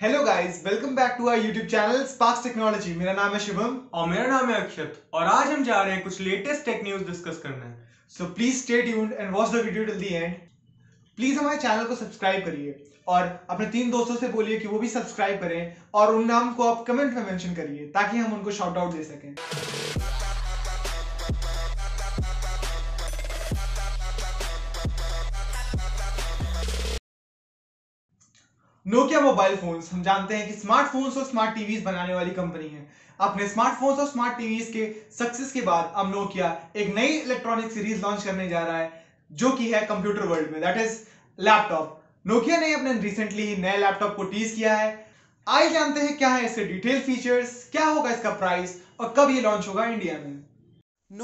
Hello guys welcome back to our YouTube channel Sparks Technology मेरा नाम है शुभम और मेरा नाम है अक्षत और आज हम जा रहे हैं कुछ लेटेस्ट टेक न्यूज डिस्कस करने so please stay tuned and watch the video till the end please हमारे चैनल को सब्सक्राइब करिए और अपने तीन दोस्तों से बोलिए कि वो भी सब्सक्राइब करें और उन नाम को आप कमेंट में मेंशन करिए ताकि हम उनको शॉर्ट आउट दे सकें नोकिया मोबाइल फोन हम जानते हैं कि स्मार्टफोन्स और स्मार्ट टीवीज बनाने वाली कंपनी है अपने स्मार्टफोन्स और स्मार्ट टीवीज के सक्सेस के बाद अब नोकिया एक नई इलेक्ट्रॉनिक सीरीज लॉन्च करने जा रहा है जो कि है कंप्यूटर वर्ल्ड में दैट इज लैपटॉप नोकिया ने अपने रिसेंटली ही नए लैपटॉप को टीज किया है आइए जानते हैं क्या है इसके डिटेल फीचर्स क्या होगा इसका प्राइस और कब ये लॉन्च होगा इंडिया में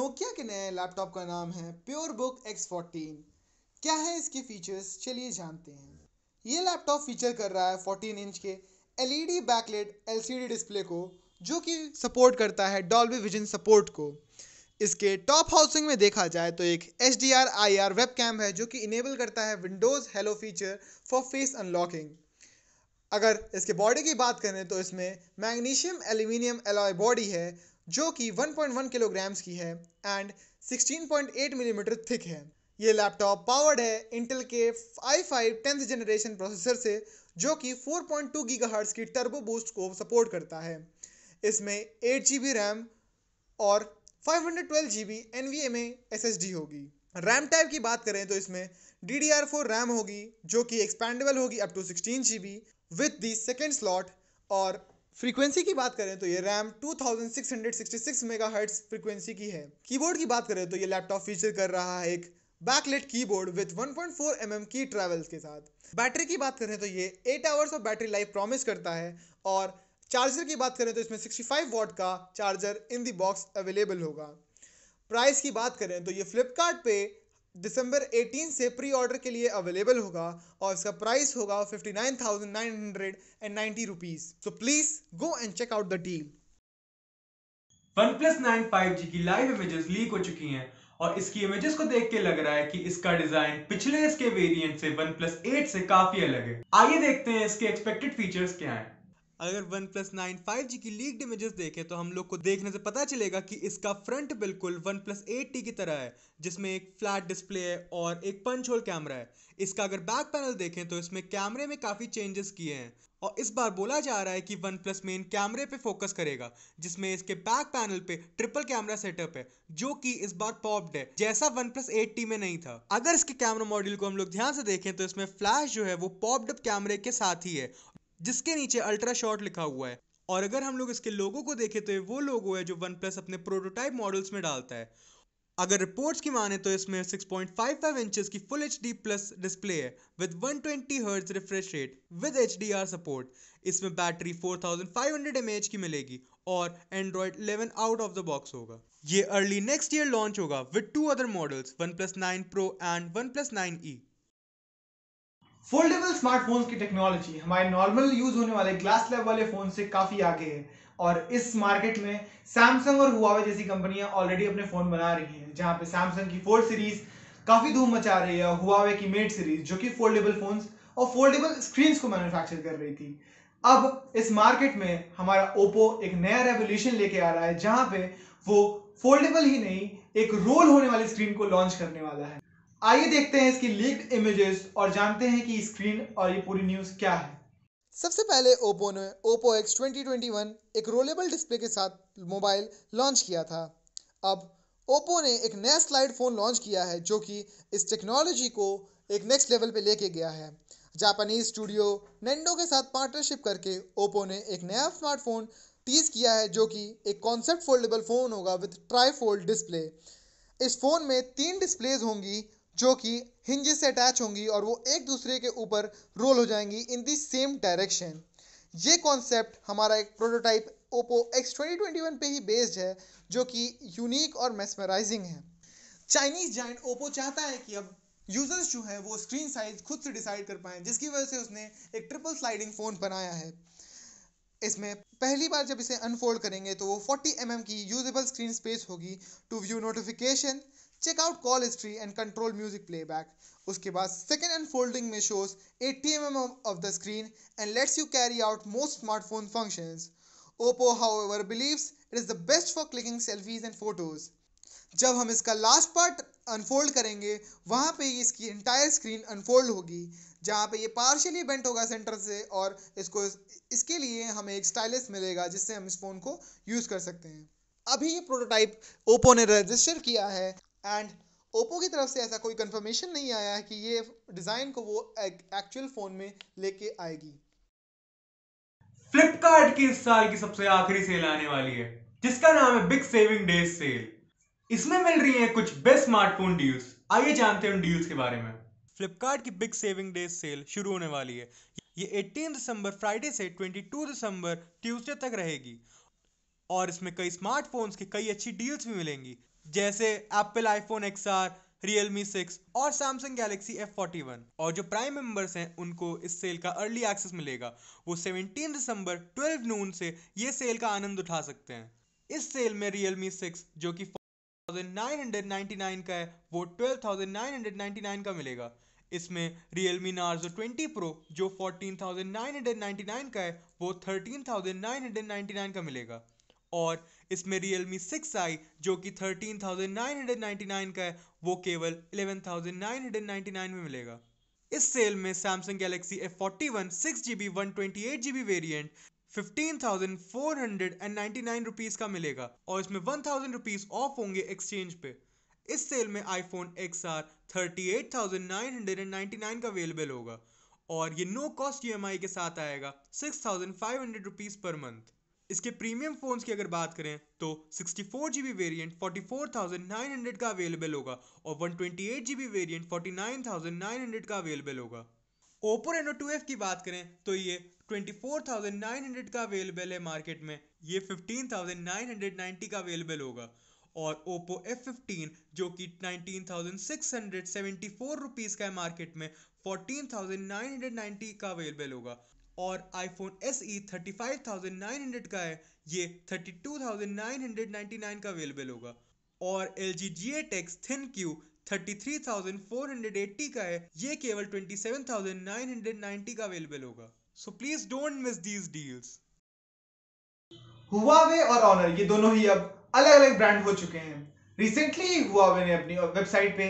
नोकिया के नए लैपटॉप का नाम है प्योर बुक एक्स फोर्टीन क्या है इसके फीचर्स चलिए जानते हैं ये लैपटॉप फीचर कर रहा है 14 इंच के एलईडी बैकलेट एलसीडी डिस्प्ले को जो कि सपोर्ट करता है डॉल्बी विजन सपोर्ट को इसके टॉप हाउसिंग में देखा जाए तो एक H D R I R webcam है जो कि इनेबल करता है Windows Hello feature for face unlocking अगर इसके बॉडी की बात करें तो इसमें मैग्नीशियम एल्यूमिनियम एलॉय बॉडी है जो कि 1.1 किलोग्राम्स की है एंड 16.8 मिलीमीटर थिक है ये लैपटॉप पावर्ड है इंटेल के i five tenth generation processor से जो कि 4.2 पॉइंट की टर्बो बूस्ट को सपोर्ट करता है इसमें एट जी बी रैम और five hundred twelve G B N V M होगी रैम टाइप की बात करें तो इसमें D D R four RAM होगी जो कि एक्सपेंडेबल होगी up to sixteen G B with the second slot और फ्रीक्वेंसी की बात करें तो ये रैम 2666 मेगाहर्ट्ज फ्रीक्वेंसी की है कीबोर्ड की बात करें तो ये लैपटॉप फीचर कर रहा है एक बैकलेट कीबोर्ड विद 1.4 mm की ट्रेवल्स के साथ बैटरी की बात करें तो ये 8 hours of battery life promise करता है और चार्जर की बात करें तो इसमें 65 वॉट का charger in the box available होगा प्राइस की बात करें तो ये फ्लिपकार्ट पे दिसंबर 18 से प्री ऑर्डर के लिए अवेलेबल होगा और इसका प्राइस होगा fifty nine thousand nine hundred and ninety rupees so please go and check out the deal OnePlus nine five G की लाइव इमेजेस लीक हो चुकी हैं और इसकी इमेजेस को देख के लग रहा है कि इसका डिजाइन पिछले इसके वेरिएंट से वन प्लस एट से काफी अलग है आइए देखते हैं इसके एक्सपेक्टेड फीचर्स क्या हैं अगर OnePlus nine five G की लीक इमेजेस देखें तो हम लोग को देखने से पता चलेगा कि इसका फ्रंट बिल्कुल वन प्लस एट टी की तरह है जिसमें एक फ्लैट डिस्प्ले है और एक पंच होल कैमरा है इसका अगर बैक पैनल देखें तो इसमें कैमरे में काफ़ी चेंजेस किए हैं और इस बार बोला जा रहा है कि वन प्लस मेन कैमरे पे फोकस करेगा जिसमें इसके बैक पैनल पे ट्रिपल कैमरा सेटअप है जो कि इस बार पॉप्ड है जैसा वन प्लस एट टी में नहीं था अगर इसके कैमरा मॉड्यूल को हम लोग ध्यान से देखें तो इसमें फ्लैश जो है वो पॉप्ड अप कैमरे के साथ ही है जिसके नीचे अल्ट्रा शॉर्ट लिखा हुआ है और अगर हम लोग इसके लोगो को देखें तो ये वो लोगो है जो वन प्लस अपने प्रोटोटाइप मॉडल्स में डालता है अगर रिपोर्ट्स की माने तो इसमें 6.55 पॉइंट इंचेस की फुल एच प्लस डिस्प्ले है with 120 twenty hertz refresh rate with H support इसमें बैटरी 4500 mAh की मिलेगी और Android 11 out of the box होगा ये अर्ली नेक्स्ट ईयर लॉन्च होगा with two other models OnePlus nine pro and OnePlus nine E foldable smartphones की technology हमारे normal use होने वाले ग्लास लैब वाले फोन से काफी आगे है और इस मार्केट में सैमसंग और हुआवे जैसी कंपनियां ऑलरेडी अपने फोन बना रही हैं जहां पे सैमसंग की फोल्ड सीरीज काफी धूम मचा रही है हुआवे की मेड सीरीज जो कि फोल्डेबल फोन्स और फोल्डेबल स्क्रीन को मैन्युफैक्चर कर रही थी अब इस मार्केट में हमारा ओप्पो एक नया रेवोल्यूशन लेके आ रहा है जहां पे वो फोल्डेबल ही नहीं एक रोल होने वाली स्क्रीन को लॉन्च करने वाला है आइए देखते हैं इसकी लीक इमेजेस और जानते हैं कि स्क्रीन और ये पूरी न्यूज़ क्या है सबसे पहले ओप्पो ने ओप्पो एक्स ट्वेंटी एक रोलेबल डिस्प्ले के साथ मोबाइल लॉन्च किया था अब ओप्पो ने एक नया स्लाइड फ़ोन लॉन्च किया है जो कि इस टेक्नोलॉजी को एक नेक्स्ट लेवल पे लेके गया है जापानीज स्टूडियो नेंडो के साथ पार्टनरशिप करके ओप्पो ने एक नया स्मार्टफोन टीज किया है जो कि एक कॉन्सेप्ट फोल्डेबल फ़ोन होगा विथ ट्राई फोल्ड डिस्प्ले इस फ़ोन में तीन डिस्प्लेज होंगी जो कि हिंजेस से अटैच होंगी और वो एक दूसरे के ऊपर रोल हो जाएंगी इन दी सेम डायरेक्शन ये कॉन्सेप्ट हमारा एक prototype Oppo X twenty twenty one पे ही बेस्ड है जो कि यूनिक और मेस्मराइजिंग है चाइनीज जाइंट ओप्पो चाहता है कि अब यूजर्स जो है वो स्क्रीन साइज खुद से डिसाइड कर पाएं जिसकी वजह से उसने एक ट्रिपल स्लाइडिंग फ़ोन बनाया है इसमें पहली बार जब इसे अनफोल्ड करेंगे तो वो 40 एम mm की यूजेबल स्क्रीन स्पेस होगी to view notification checkout call history and control music playback उसके बाद सेकेंड अनफोल्डिंग में shows 80 M of the screen and lets you carry out most smartphone functions however believe it is the best for clicking selfies and photos जब हम इसका last part unfold करेंगे वहाँ पे इसकी इंटायर स्क्रीन अनफोल्ड होगी जहाँ पे ये पार्शियली बेंट होगा सेंटर से और इसको इसके लिए हमें एक स्टाइलिस मिलेगा जिससे हम इस फ़ोन को यूज़ कर सकते हैं अभी ये प्रोटोटाइप ओप्पो ने रजिस्टर किया है एंड ओप्पो की तरफ से ऐसा कोई कंफर्मेशन नहीं आया है कि ये डिज़ाइन को वो एक्चुअल फ़ोन में लेके आएगी फ्लिपकार्ट की इस साल की सबसे आखिरी सेल आने वाली है जिसका नाम है बिग सेविंग डे सेल इसमें मिल रही है कुछ बेस्ट स्मार्टफोन डील्स आइए जानते हैं उन डील्स के बारे में फ्लिपकार्ट की बिग सेविंग डे सेल शुरू होने वाली है ये 18 दिसंबर फ्राइडे से 22 दिसंबर ट्यूसडे तक रहेगी और इसमें कई स्मार्टफोन्स की कई अच्छी डील्स भी मिलेंगी जैसे Apple iPhone X R Realme six और Samsung Galaxy F forty one और जो प्राइम मेंबर्स हैं उनको इस सेल का अर्ली एक्सेस मिलेगा वो सेवनटीन दिसंबर ट्वेल्व नून से ये सेल का आनंद उठा सकते हैं इस सेल में रियल मी सिक्स जो कि 999 का है वो 12,999 का मिलेगा इसमें Realme Narzo 20 Pro जो 14,999 का है वो 13,999 का मिलेगा और इसमें Realme 6i जो कि 13,999 का है वो केवल 11,999 में मिलेगा इस सेल में Samsung Galaxy F41 6GB 128GB variant fifteen thousand four hundred and ninety nine rupees का मिलेगा और इसमें वन थाउजेंड रुपीज़ ऑफ होंगे एक्सचेंज पे इस सेल में iPhone X R thirty eight thousand nine hundred and ninety nine का available होगा और ये नो कॉस्ट ई के साथ आएगा six thousand five hundred rupees per month इसके प्रीमियम फ़ोन्स की अगर बात करें तो sixty four G B variant forty four thousand nine hundred का अवेलेबल होगा और one twenty eight G B variant forty nine thousand nine hundred का अवेलेबल होगा ओपो रेनो टू एफ की बात करें तो ये 24,900 का अवेलेबल है मार्केट में ये 15,990 का अवेलेबल होगा और ओप्पो F15 जो कि 19,674 रुपीस का है मार्केट में 14,990 का अवेलेबल होगा और आईफोन iPhone SE 35,900 का है ये 32,999 का अवेलेबल होगा और L G G eight X thin Q thirty three thousand four hundred eighty का है ये केवल twenty seven thousand nine hundred ninety का अवेलेबल होगा so please don't miss these deals Huawei और ऑनर ये दोनों ही अब अलग अलग ब्रांड हो चुके हैं रिसेंटली हुआवे ने अपनी वेबसाइट पे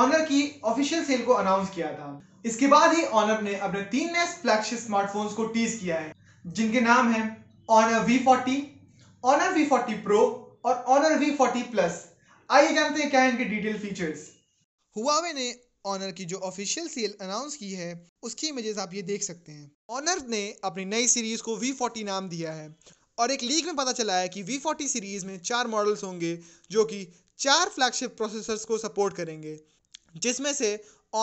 ऑनर की ऑफिशियल सेल को अनाउंस किया था इसके बाद ही ऑनर ने अपने तीन नए फ्लैगशिप स्मार्टफोन्स को टीज किया है जिनके नाम हैं Honor V forty Honor V forty pro और ऑनर वी फोर्टी प्लस आइए जानते हैं क्या है इनके डिटेल फीचर्स हुआवे ने ऑनर की जो ऑफिशियल सेल अनाउंस की है उसकी इमेजेस आप ये देख सकते हैं ऑनर ने अपनी नई सीरीज को वी फोर्टी नाम दिया है और एक लीक में पता चला है कि वी फोर्टी सीरीज में चार मॉडल्स होंगे जो कि चार फ्लैगशिप प्रोसेसर्स को सपोर्ट करेंगे जिसमें से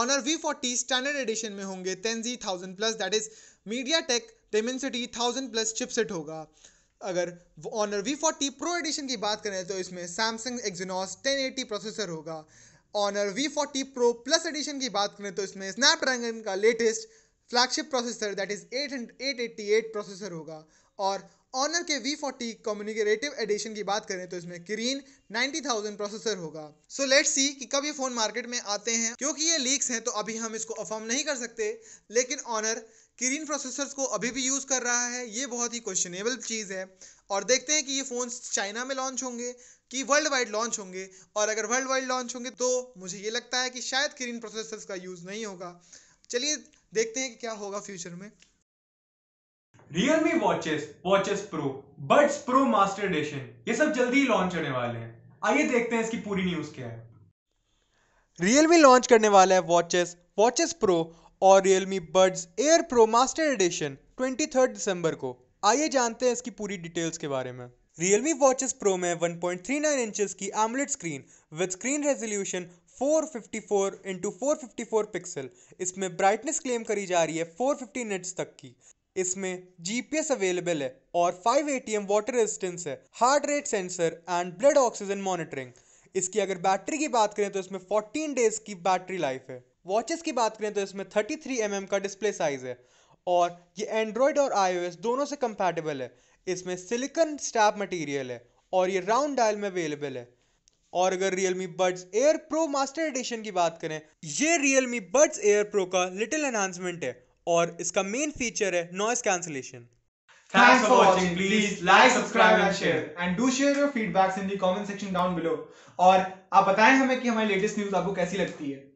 Honor V forty standard edition में होंगे तेंजी thousand plus that is MediaTek Dimensity thousand plus chipset होगा अगर Honor V forty pro edition की बात करें तो इसमें Samsung Exynos ten eighty processor होगा Honor V forty pro plus edition की बात करें तो इसमें स्नैपड्रैगन का latest flagship processor that is eight eight eighty eight processor होगा और ऑनर के वी फोर्टी कम्युनिकेटिव एडिशन की बात करें तो इसमें क्रीन किरीन थाउजेंड प्रोसेसर होगा सो लेट्स सी कि कब ये फ़ोन मार्केट में आते हैं क्योंकि ये लीक्स हैं तो अभी हम इसको अफर्म नहीं कर सकते लेकिन ऑनर किरिन प्रोसेसर्स को अभी भी यूज़ कर रहा है ये बहुत ही क्वेश्चनेबल चीज़ है और देखते हैं कि ये फ़ोन्स चाइना में लॉन्च होंगे कि वर्ल्ड वाइड लॉन्च होंगे और अगर वर्ल्ड वाइड लॉन्च होंगे तो मुझे ये लगता है कि शायद किरिन प्रोसेसर्स का यूज़ नहीं होगा चलिए देखते हैं कि क्या होगा फ्यूचर में Realme watches watches pro buds pro master edition ये सब जल्दी ही लॉन्च होने वाले हैं आइए देखते हैं इसकी पूरी न्यूज़ क्या है रियलमी लॉन्च करने वाला है वॉचेस वॉचेस प्रो और Realme Buds Air Pro Master Edition 23 दिसंबर को आइए जानते हैं इसकी पूरी डिटेल्स के बारे में Realme Watches Pro में 1.39 इंचेस की AMOLED screen with screen resolution 454 into 454 pixel इसमें ब्राइटनेस क्लेम करी जा रही है 450 निट्स तक की इसमें जीपीएस अवेलेबल है और 5 एटीएम वाटर रेजिस्टेंस है heart rate sensor and blood oxygen monitoring इसकी अगर बैटरी की बात करें तो इसमें 14 डेज की बैटरी लाइफ है वॉचेस की बात करें तो इसमें 33 थ्री mm का डिस्प्ले साइज़ है और ये एंड्रॉयड और आईओएस दोनों से कंपैटिबल है इसमें सिलिकन स्टैप मटेरियल है और ये राउंड डायल में अवेलेबल है और अगर Realme buds air pro master edition की बात करें ये Realme बर्ड्स एयर प्रो का लिटिल एनहांसमेंट है और इसका मेन फीचर है noise cancellation Thanks for watching. Please like, subscribe and share. And do share your feedbacks in the comment section down below. और आप बताएं हमें कि हमारी लेटेस्ट न्यूज आपको कैसी लगती है